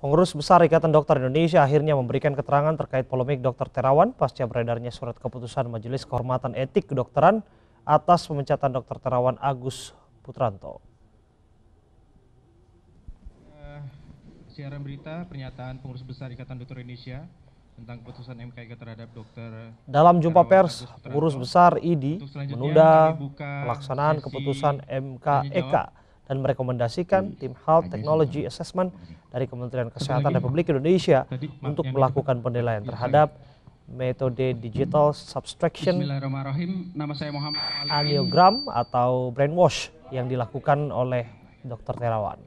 Pengurus Besar Ikatan Dokter Indonesia akhirnya memberikan keterangan terkait polemik Dr. Terawan pasca beredarnya surat keputusan Majelis Kehormatan Etik Kedokteran atas pemecatan Dr. Terawan Agus Putranto. Eh, siaran berita pernyataan Pengurus Besar Ikatan Dokter Indonesia tentang keputusan MKI terhadap dokter Dalam jumpa pers, Pengurus Besar ID menunda pelaksanaan keputusan MKEK e dan merekomendasikan iya. tim Health iya. Technology Assessment dari Kementerian Kesehatan Republik Indonesia untuk melakukan penilaian iya, terhadap metode digital hmm. subtraction aliogram atau brainwash yang dilakukan oleh Dr. Terawan.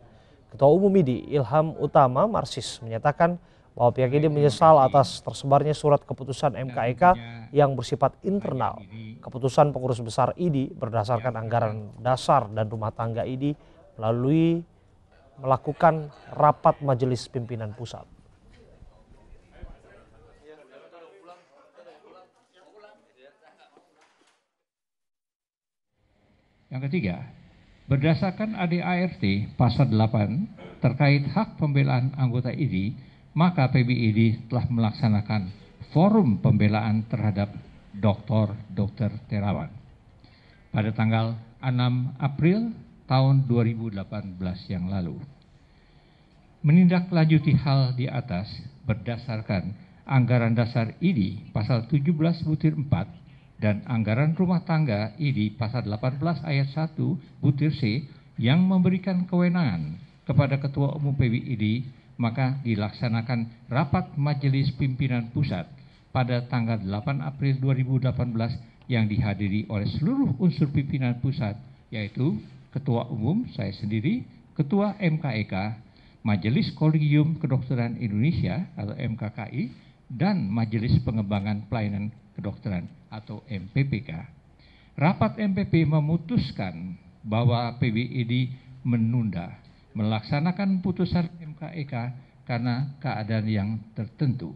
Ketua Umum IDI Ilham Utama Marsis menyatakan bahwa pihak ini menyesal atas tersebarnya surat keputusan MKEK e yang bersifat internal. Keputusan pengurus besar IDI berdasarkan anggaran dasar dan rumah tangga IDI melalui melakukan rapat majelis pimpinan pusat. Yang ketiga, berdasarkan ADART pasal 8 terkait hak pembelaan anggota IDI, maka PBID telah melaksanakan forum pembelaan terhadap Dr. Dr. Terawan pada tanggal 6 April tahun 2018 yang lalu. Menindaklanjuti hal di atas berdasarkan anggaran dasar IDI pasal 17 butir 4 dan anggaran rumah tangga IDI pasal 18 ayat 1 butir C yang memberikan kewenangan kepada Ketua Umum ini maka dilaksanakan rapat Majelis Pimpinan Pusat pada tanggal 8 April 2018 yang dihadiri oleh seluruh unsur pimpinan pusat yaitu Ketua Umum saya sendiri, Ketua MKEK, e Majelis Kolegium Kedokteran Indonesia atau MKKI, dan Majelis Pengembangan Pelayanan Kedokteran atau MPPK. Rapat MPP memutuskan bahwa PBID menunda melaksanakan putusan MKEK e karena keadaan yang tertentu.